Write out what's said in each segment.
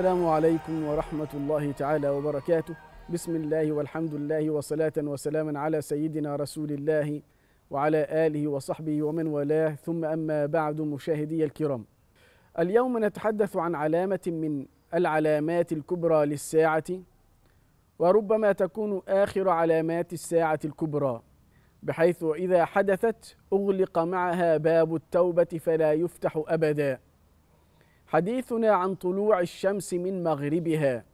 السلام عليكم ورحمة الله تعالى وبركاته بسم الله والحمد لله وصلاة وسلاما على سيدنا رسول الله وعلى آله وصحبه ومن والاه ثم أما بعد مشاهدي الكرام اليوم نتحدث عن علامة من العلامات الكبرى للساعة وربما تكون آخر علامات الساعة الكبرى بحيث إذا حدثت أغلق معها باب التوبة فلا يفتح أبداً حديثنا عن طلوع الشمس من مغربها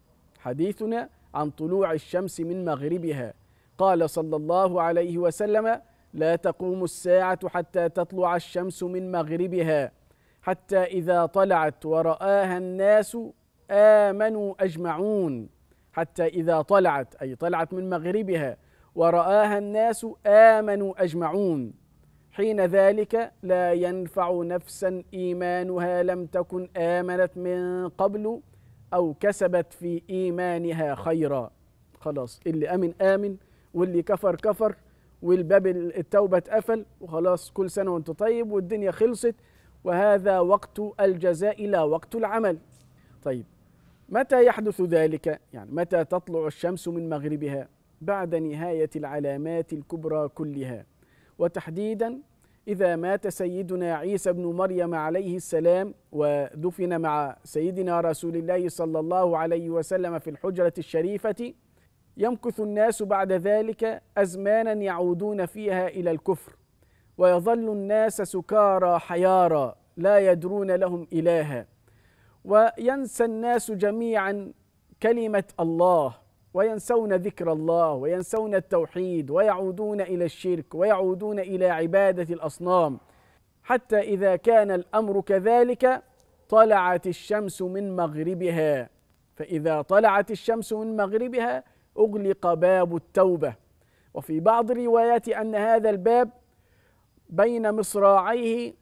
حديثنا عن طلوع الشمس من مغربها قال صلى الله عليه وسلم لا تقوم الساعة حتى تطلع الشمس من مغربها حتى إذا طلعت ورآها الناس آمنوا أجمعون حتى إذا طلعت أي طلعت من مغربها ورآها الناس آمنوا أجمعون حين ذلك لا ينفع نفسا ايمانها لم تكن امنت من قبل او كسبت في ايمانها خيرا خلاص اللي امن امن واللي كفر كفر والباب التوبه اتقفل وخلاص كل سنه وانت طيب والدنيا خلصت وهذا وقت الجزاء لا وقت العمل طيب متى يحدث ذلك يعني متى تطلع الشمس من مغربها بعد نهايه العلامات الكبرى كلها وتحديدا إذا مات سيدنا عيسى بن مريم عليه السلام ودفن مع سيدنا رسول الله صلى الله عليه وسلم في الحجرة الشريفة يمكث الناس بعد ذلك أزمانا يعودون فيها إلى الكفر ويظل الناس سكارى حيارى لا يدرون لهم إلها وينسى الناس جميعا كلمة الله وينسون ذكر الله وينسون التوحيد ويعودون الى الشرك ويعودون الى عباده الاصنام حتى اذا كان الامر كذلك طلعت الشمس من مغربها فاذا طلعت الشمس من مغربها اغلق باب التوبه وفي بعض الروايات ان هذا الباب بين مصراعيه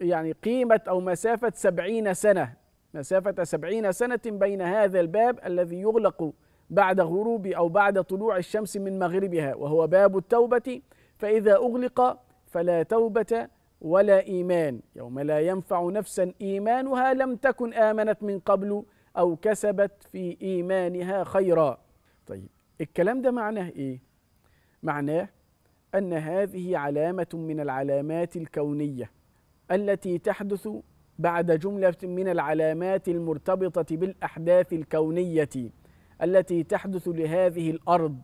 يعني قيمه او مسافه سبعين سنه مسافه سبعين سنه بين هذا الباب الذي يغلق بعد غروب أو بعد طلوع الشمس من مغربها وهو باب التوبة فإذا أغلق فلا توبة ولا إيمان يوم لا ينفع نفسا إيمانها لم تكن آمنت من قبل أو كسبت في إيمانها خيرا طيب الكلام ده معناه إيه؟ معناه أن هذه علامة من العلامات الكونية التي تحدث بعد جملة من العلامات المرتبطة بالأحداث الكونية التي تحدث لهذه الارض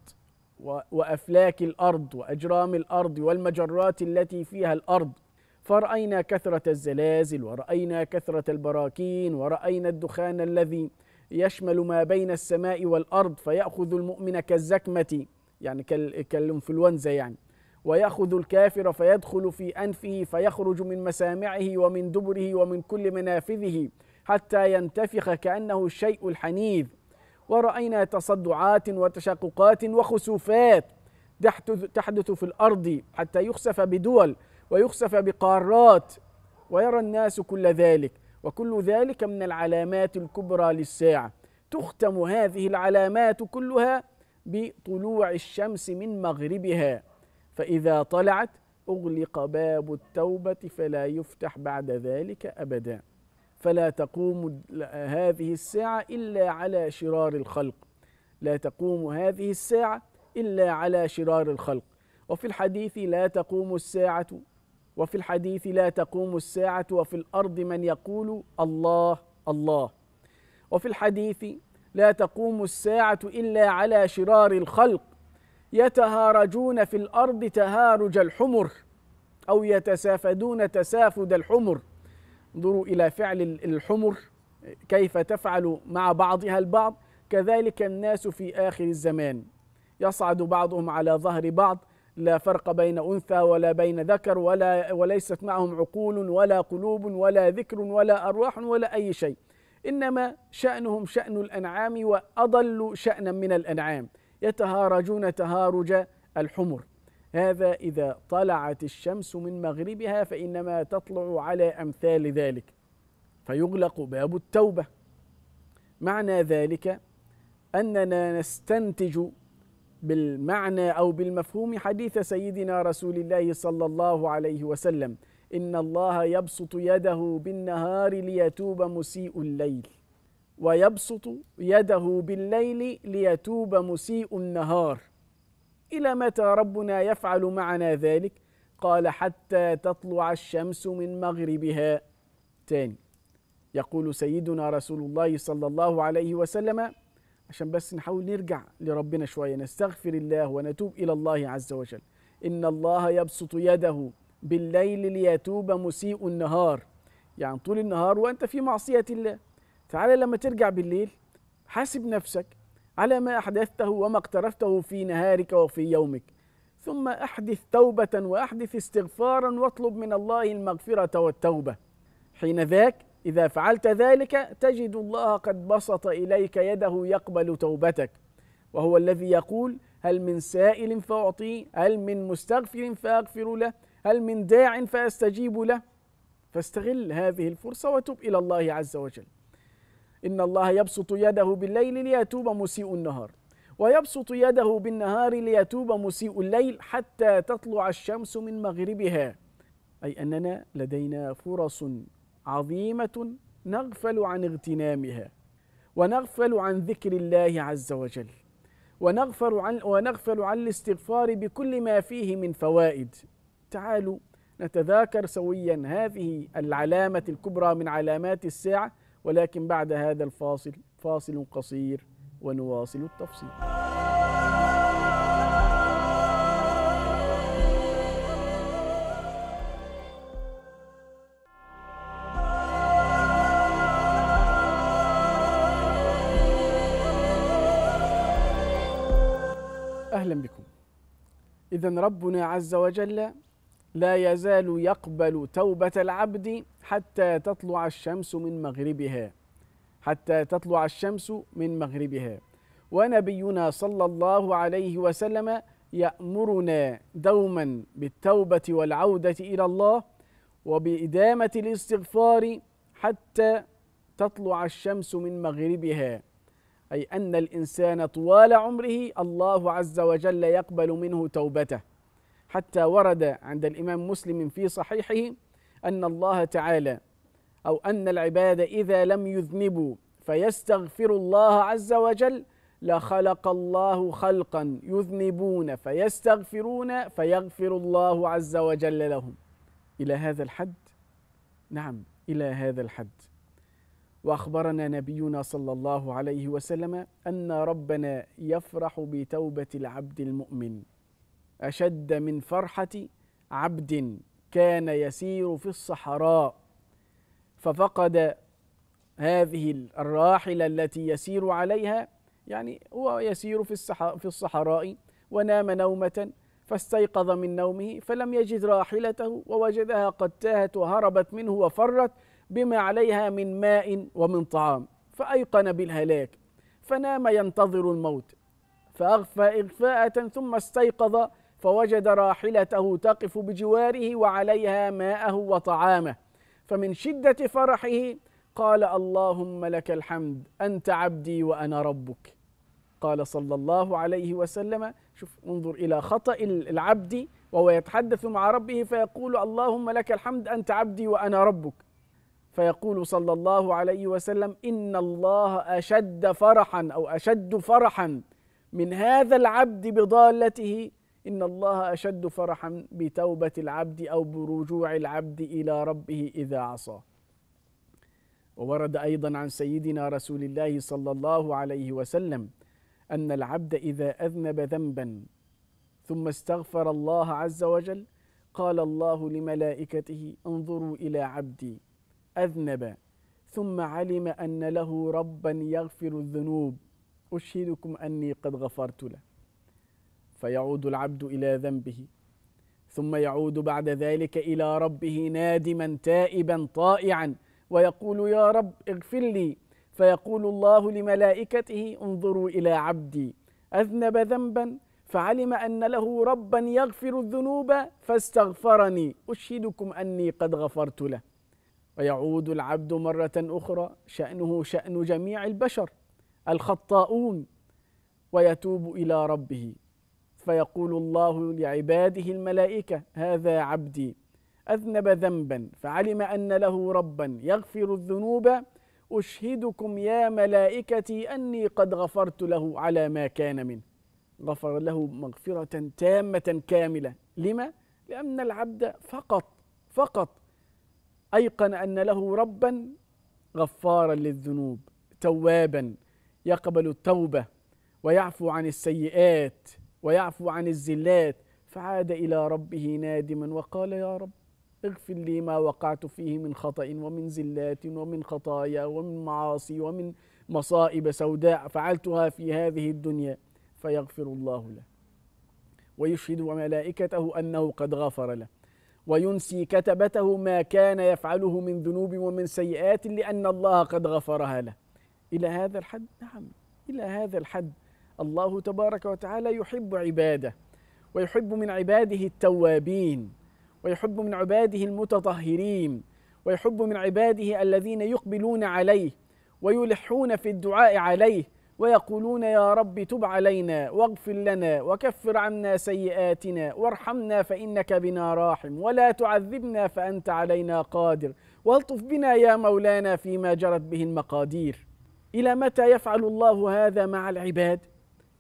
وافلاك الارض واجرام الارض والمجرات التي فيها الارض فرأينا كثرة الزلازل ورأينا كثرة البراكين ورأينا الدخان الذي يشمل ما بين السماء والأرض فيأخذ المؤمن كالزكمة يعني كالإنفلونزا يعني ويأخذ الكافر فيدخل في أنفه فيخرج من مسامعه ومن دبره ومن كل منافذه حتى ينتفخ كأنه الشيء الحنيذ ورأينا تصدعات وتشققات وخسوفات تحدث في الأرض حتى يخسف بدول ويخسف بقارات ويرى الناس كل ذلك وكل ذلك من العلامات الكبرى للساعة تختم هذه العلامات كلها بطلوع الشمس من مغربها فإذا طلعت أغلق باب التوبة فلا يفتح بعد ذلك أبداً فلا تقوم هذه الساعة إلا على شرار الخلق لا تقوم هذه الساعة إلا على شرار الخلق وفي الحديث لا تقوم الساعة وفي الحديث لا تقوم الساعة وفي الأرض من يقول الله الله وفي الحديث لا تقوم الساعة إلا على شرار الخلق يتهارجون في الأرض تهارج الحمر أو يتسافدون تسافد الحمر انظروا إلى فعل الحمر كيف تفعل مع بعضها البعض كذلك الناس في آخر الزمان يصعد بعضهم على ظهر بعض لا فرق بين أنثى ولا بين ذكر ولا وليست معهم عقول ولا قلوب ولا ذكر ولا أرواح ولا أي شيء إنما شأنهم شأن الأنعام وأضل شأنا من الأنعام يتهارجون تهارج الحمر هذا إذا طلعت الشمس من مغربها فإنما تطلع على أمثال ذلك فيغلق باب التوبة معنى ذلك أننا نستنتج بالمعنى أو بالمفهوم حديث سيدنا رسول الله صلى الله عليه وسلم إن الله يبسط يده بالنهار ليتوب مسيء الليل ويبسط يده بالليل ليتوب مسيء النهار إلى متى ربنا يفعل معنا ذلك قال حتى تطلع الشمس من مغربها تاني يقول سيدنا رسول الله صلى الله عليه وسلم عشان بس نحاول نرجع لربنا شوية نستغفر الله ونتوب إلى الله عز وجل إن الله يبسط يده بالليل ليتوب مسيء النهار يعني طول النهار وأنت في معصية الله تعالى لما ترجع بالليل حاسب نفسك على ما أحدثته وما اقترفته في نهارك وفي يومك ثم أحدث توبة وأحدث استغفارا واطلب من الله المغفرة والتوبة حين ذاك إذا فعلت ذلك تجد الله قد بسط إليك يده يقبل توبتك وهو الذي يقول هل من سائل فأعطيه هل من مستغفر فأغفر له هل من داع فأستجيب له فاستغل هذه الفرصة وتب إلى الله عز وجل إن الله يبسط يده بالليل ليتوب مسيء النهار ويبسط يده بالنهار ليتوب مسيء الليل حتى تطلع الشمس من مغربها أي أننا لدينا فرص عظيمة نغفل عن اغتنامها ونغفل عن ذكر الله عز وجل ونغفل عن ونغفل عن الاستغفار بكل ما فيه من فوائد تعالوا نتذاكر سويا هذه العلامة الكبرى من علامات الساعة ولكن بعد هذا الفاصل فاصل قصير ونواصل التفصيل أهلا بكم إذا ربنا عز وجل لا يزال يقبل توبة العبد حتى تطلع الشمس من مغربها حتى تطلع الشمس من مغربها ونبينا صلى الله عليه وسلم يأمرنا دوما بالتوبة والعودة إلى الله وبإدامة الاستغفار حتى تطلع الشمس من مغربها أي أن الإنسان طوال عمره الله عز وجل يقبل منه توبته حتى ورد عند الإمام مسلم في صحيحه أن الله تعالى أو أن العباد إذا لم يذنبوا فيستغفر الله عز وجل لخلق الله خلقا يذنبون فيستغفرون فيغفر الله عز وجل لهم الى هذا الحد نعم الى هذا الحد واخبرنا نبينا صلى الله عليه وسلم ان ربنا يفرح بتوبه العبد المؤمن اشد من فرحه عبد كان يسير في الصحراء ففقد هذه الراحلة التي يسير عليها يعني هو يسير في الصحراء, في الصحراء ونام نومة فاستيقظ من نومه فلم يجد راحلته ووجدها قد تاهت وهربت منه وفرت بما عليها من ماء ومن طعام فأيقن بالهلاك فنام ينتظر الموت فأغفى إغفاءة ثم استيقظ فوجد راحلته تقف بجواره وعليها ماءه وطعامه فمن شده فرحه قال اللهم لك الحمد انت عبدي وانا ربك قال صلى الله عليه وسلم شوف انظر الى خطا العبد وهو يتحدث مع ربه فيقول اللهم لك الحمد انت عبدي وانا ربك فيقول صلى الله عليه وسلم ان الله اشد فرحا او اشد فرحا من هذا العبد بضالته إن الله أشد فرحا بتوبة العبد أو برجوع العبد إلى ربه إذا عصى وورد أيضا عن سيدنا رسول الله صلى الله عليه وسلم أن العبد إذا أذنب ذنبا ثم استغفر الله عز وجل قال الله لملائكته انظروا إلى عبدي أذنب ثم علم أن له ربا يغفر الذنوب أشهدكم أني قد غفرت له فيعود العبد الى ذنبه ثم يعود بعد ذلك الى ربه نادما تائبا طائعا ويقول يا رب اغفر لي فيقول الله لملائكته انظروا الى عبدي اذنب ذنبا فعلم ان له ربا يغفر الذنوب فاستغفرني اشهدكم اني قد غفرت له ويعود العبد مره اخرى شانه شان جميع البشر الخطاؤون ويتوب الى ربه فيقول الله لعباده الملائكة هذا عبدي أذنب ذنبا فعلم أن له ربا يغفر الذنوب أشهدكم يا ملائكتي أني قد غفرت له على ما كان منه غفر له مغفرة تامة كاملة لما؟ لأن العبد فقط فقط أيقن أن له ربا غفارا للذنوب توابا يقبل التوبة ويعفو عن السيئات ويعفو عن الزلات فعاد إلى ربه نادما وقال يا رب اغفر لي ما وقعت فيه من خطأ ومن زلات ومن خطايا ومن معاصي ومن مصائب سوداء فعلتها في هذه الدنيا فيغفر الله له ويشهد ملائكته أنه قد غفر له وينسي كتبته ما كان يفعله من ذنوب ومن سيئات لأن الله قد غفرها له إلى هذا الحد نعم إلى هذا الحد الله تبارك وتعالى يحب عباده ويحب من عباده التوابين ويحب من عباده المتطهرين ويحب من عباده الذين يقبلون عليه ويلحون في الدعاء عليه ويقولون يا رب تب علينا واغفر لنا وكفر عنا سيئاتنا وارحمنا فانك بنا راحم ولا تعذبنا فانت علينا قادر والطف بنا يا مولانا فيما جرت به المقادير الى متى يفعل الله هذا مع العباد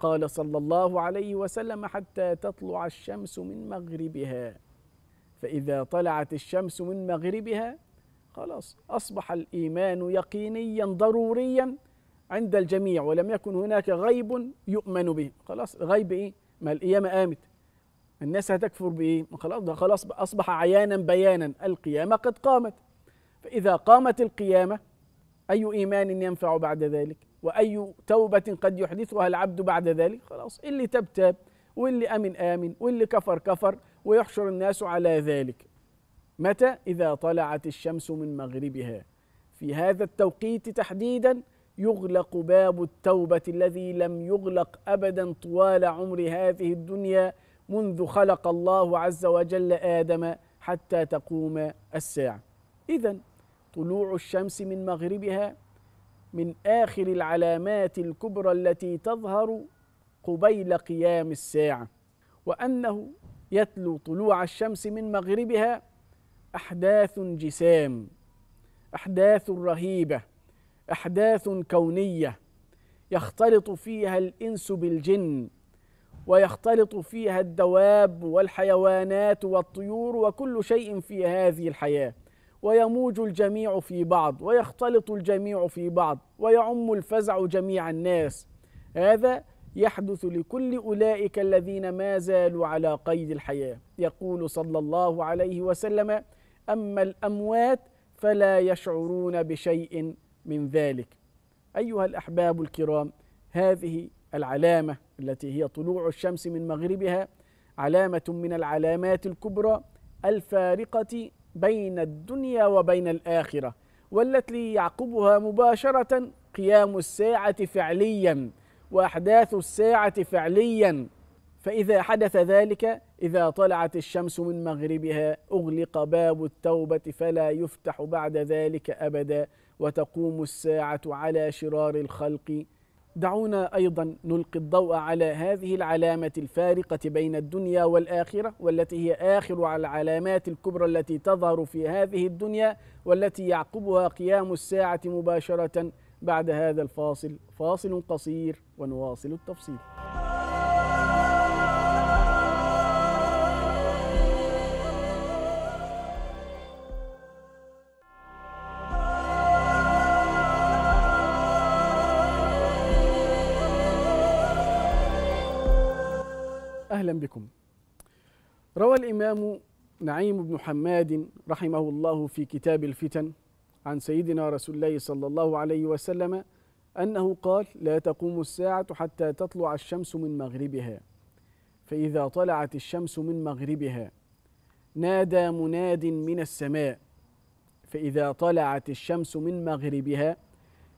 قال صلى الله عليه وسلم حتى تطلع الشمس من مغربها فإذا طلعت الشمس من مغربها خلاص أصبح الإيمان يقينيا ضروريا عند الجميع ولم يكن هناك غيب يؤمن به خلاص غيب إيه ما القيامة قامت الناس هتكفر بإيه خلاص ده خلاص أصبح عيانا بيانا القيامة قد قامت فإذا قامت القيامة أي إيمان ينفع بعد ذلك وأي توبة قد يحدثها العبد بعد ذلك خلاص اللي تاب تاب واللي آمن آمن واللي كفر كفر ويحشر الناس على ذلك متى إذا طلعت الشمس من مغربها في هذا التوقيت تحديدا يغلق باب التوبة الذي لم يغلق أبدا طوال عمر هذه الدنيا منذ خلق الله عز وجل آدم حتى تقوم الساعة إذا طلوع الشمس من مغربها من آخر العلامات الكبرى التي تظهر قبيل قيام الساعة وأنه يتلو طلوع الشمس من مغربها أحداث جسام أحداث رهيبة أحداث كونية يختلط فيها الإنس بالجن ويختلط فيها الدواب والحيوانات والطيور وكل شيء في هذه الحياه ويموج الجميع في بعض ويختلط الجميع في بعض ويعم الفزع جميع الناس هذا يحدث لكل اولئك الذين ما زالوا على قيد الحياه يقول صلى الله عليه وسلم اما الاموات فلا يشعرون بشيء من ذلك ايها الاحباب الكرام هذه العلامه التي هي طلوع الشمس من مغربها علامه من العلامات الكبرى الفارقه بين الدنيا وبين الاخره والتي يعقبها مباشره قيام الساعه فعليا واحداث الساعه فعليا فاذا حدث ذلك اذا طلعت الشمس من مغربها اغلق باب التوبه فلا يفتح بعد ذلك ابدا وتقوم الساعه على شرار الخلق دعونا ايضا نلقي الضوء على هذه العلامه الفارقه بين الدنيا والاخره والتي هي اخر العلامات الكبرى التي تظهر في هذه الدنيا والتي يعقبها قيام الساعه مباشره بعد هذا الفاصل فاصل قصير ونواصل التفصيل أهلا بكم روى الإمام نعيم بن حماد رحمه الله في كتاب الفتن عن سيدنا رسول الله صلى الله عليه وسلم أنه قال لا تقوم الساعة حتى تطلع الشمس من مغربها فإذا طلعت الشمس من مغربها نادى مناد من السماء فإذا طلعت الشمس من مغربها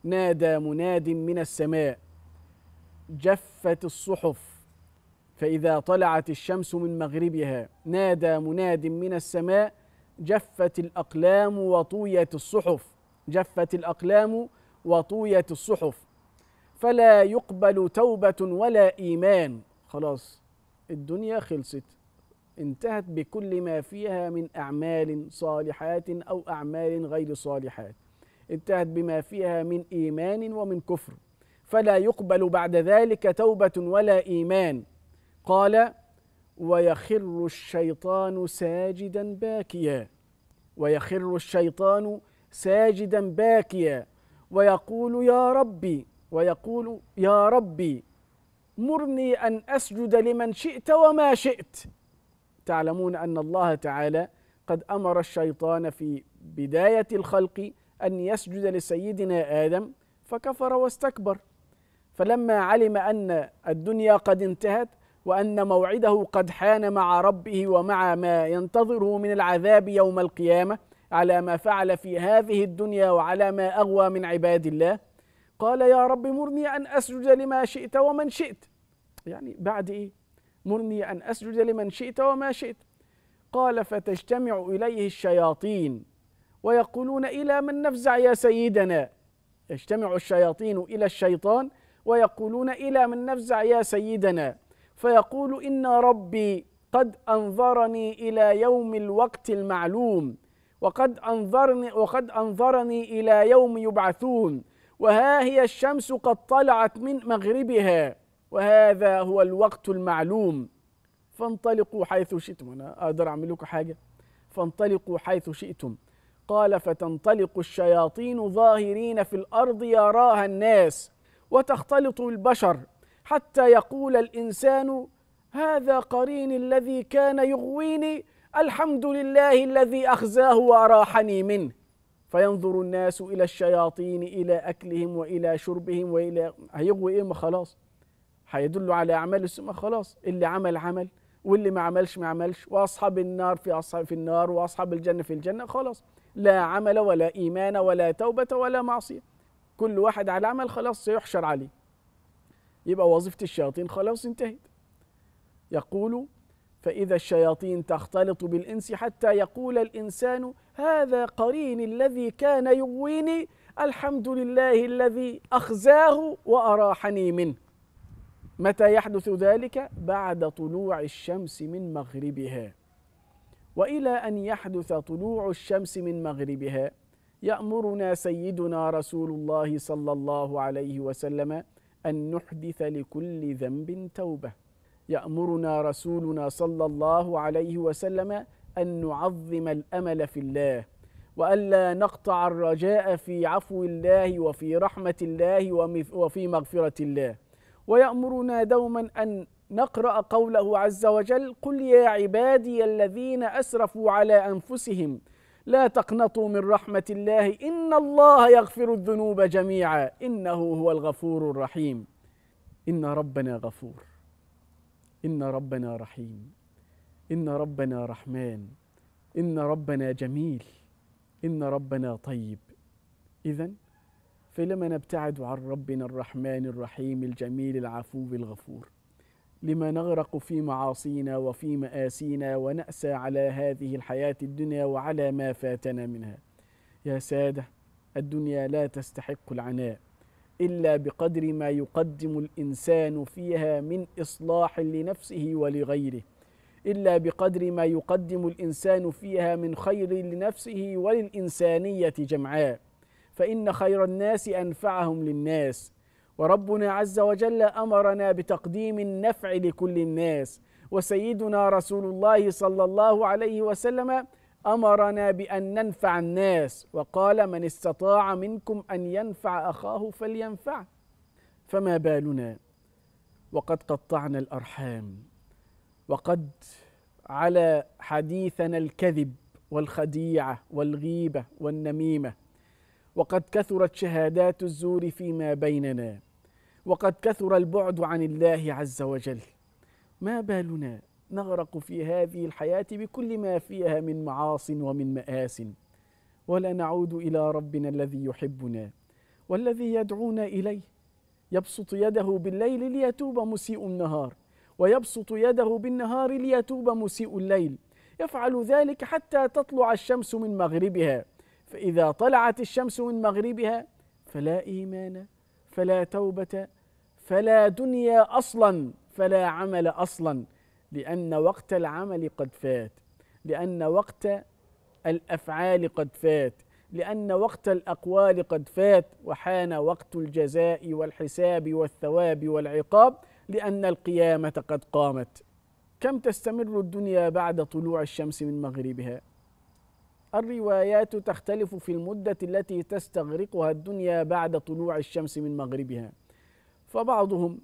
نادى مناد من السماء جفت الصحف فإذا طلعت الشمس من مغربها نادى مناد من السماء جفت الأقلام وطويت الصحف جفت الأقلام وطويت الصحف فلا يقبل توبة ولا إيمان خلاص الدنيا خلصت انتهت بكل ما فيها من أعمال صالحات أو أعمال غير صالحات انتهت بما فيها من إيمان ومن كفر فلا يقبل بعد ذلك توبة ولا إيمان قال ويخر الشيطان ساجدا باكيا ويخر الشيطان ساجدا باكيا ويقول يا ربي ويقول يا ربي مرني ان اسجد لمن شئت وما شئت تعلمون ان الله تعالى قد امر الشيطان في بدايه الخلق ان يسجد لسيدنا ادم فكفر واستكبر فلما علم ان الدنيا قد انتهت وأن موعده قد حان مع ربه ومع ما ينتظره من العذاب يوم القيامة على ما فعل في هذه الدنيا وعلى ما أغوى من عباد الله قال يا رب مرني أن أسجد لما شئت ومن شئت يعني بعد إيه مرني أن أسجد لمن شئت وما شئت قال فتجتمع إليه الشياطين ويقولون إلى من نفزع يا سيدنا يجتمع الشياطين إلى الشيطان ويقولون إلى من نفزع يا سيدنا فيقول إن ربي قد أنظرني إلى يوم الوقت المعلوم وقد أنظرني وقد أنظرني إلى يوم يبعثون وها هي الشمس قد طلعت من مغربها وهذا هو الوقت المعلوم فانطلقوا حيث شئتم أنا أقدر أعمل لكم حاجة فانطلقوا حيث شئتم قال فتنطلق الشياطين ظاهرين في الأرض يراها الناس وتختلط البشر حتى يقول الانسان هذا قريني الذي كان يغويني الحمد لله الذي اخزاه واراحني منه فينظر الناس الى الشياطين الى اكلهم والى شربهم والى هيغوي ايه ما خلاص هيدل على اعمال السماء خلاص اللي عمل عمل واللي ما عملش ما عملش واصحاب النار في اصحاب في النار واصحاب الجنه في الجنه خلاص لا عمل ولا ايمان ولا توبه ولا معصيه كل واحد على عمل خلاص سيحشر عليه يبقى وظيفة الشياطين خلاص انتهت يقول فإذا الشياطين تختلط بالإنس حتى يقول الإنسان هذا قرين الذي كان يغويني الحمد لله الذي أخزاه وأراحني منه متى يحدث ذلك بعد طلوع الشمس من مغربها والى ان يحدث طلوع الشمس من مغربها يامرنا سيدنا رسول الله صلى الله عليه وسلم أن نحدث لكل ذنب توبة يأمرنا رسولنا صلى الله عليه وسلم أن نعظم الأمل في الله وألا نقطع الرجاء في عفو الله وفي رحمة الله وفي مغفرة الله ويأمرنا دوما أن نقرأ قوله عز وجل قل يا عبادي الذين أسرفوا على أنفسهم لا تقنطوا من رحمة الله إن الله يغفر الذنوب جميعا إنه هو الغفور الرحيم إن ربنا غفور إن ربنا رحيم إن ربنا رحمن إن ربنا جميل إن ربنا طيب إذا فلما نبتعد عن ربنا الرحمن الرحيم الجميل العفو الغفور لما نغرق في معاصينا وفي مآسينا ونأسى على هذه الحياة الدنيا وعلى ما فاتنا منها يا سادة الدنيا لا تستحق العناء إلا بقدر ما يقدم الإنسان فيها من إصلاح لنفسه ولغيره إلا بقدر ما يقدم الإنسان فيها من خير لنفسه وللإنسانية جمعاء فإن خير الناس أنفعهم للناس وربنا عز وجل امرنا بتقديم النفع لكل الناس وسيدنا رسول الله صلى الله عليه وسلم امرنا بان ننفع الناس وقال من استطاع منكم ان ينفع اخاه فلينفع فما بالنا وقد قطعنا الارحام وقد على حديثنا الكذب والخديعه والغيبه والنميمه وقد كثرت شهادات الزور فيما بيننا وقد كثر البعد عن الله عز وجل ما بالنا نغرق في هذه الحياه بكل ما فيها من معاص ومن ماس ولا نعود الى ربنا الذي يحبنا والذي يدعونا اليه يبسط يده بالليل ليتوب مسيء النهار ويبسط يده بالنهار ليتوب مسيء الليل يفعل ذلك حتى تطلع الشمس من مغربها فإذا طلعت الشمس من مغربها فلا إيمان فلا توبة فلا دنيا أصلا فلا عمل أصلا لأن وقت العمل قد فات لأن وقت الأفعال قد فات لأن وقت الأقوال قد فات وحان وقت الجزاء والحساب والثواب والعقاب لأن القيامة قد قامت كم تستمر الدنيا بعد طلوع الشمس من مغربها الروايات تختلف في المدة التي تستغرقها الدنيا بعد طلوع الشمس من مغربها فبعضهم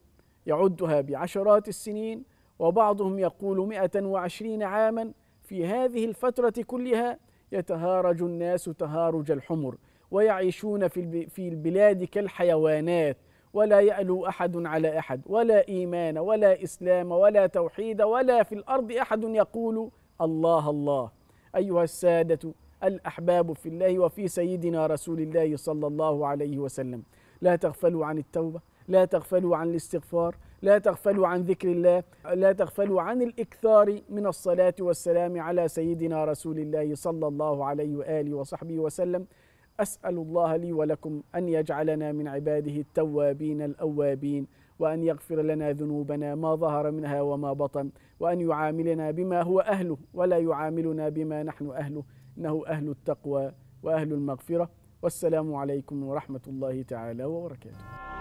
يعدها بعشرات السنين وبعضهم يقول 120 عاما في هذه الفترة كلها يتهارج الناس تهارج الحمر ويعيشون في البلاد كالحيوانات ولا يألو أحد على أحد ولا إيمان ولا إسلام ولا توحيد ولا في الأرض أحد يقول الله الله أيها السادة الأحباب في الله وفي سيدنا رسول الله صلى الله عليه وسلم لا تغفلوا عن التوبة لا تغفلوا عن الاستغفار لا تغفلوا عن ذكر الله لا تغفلوا عن الإكثار من الصلاة والسلام على سيدنا رسول الله صلى الله عليه وآله وصحبه وسلم أسأل الله لي ولكم أن يجعلنا من عباده التوابين الأوابين وأن يغفر لنا ذنوبنا ما ظهر منها وما بطن وأن يعاملنا بما هو أهله ولا يعاملنا بما نحن أهله إنه أهل التقوى وأهل المغفرة والسلام عليكم ورحمة الله تعالى وبركاته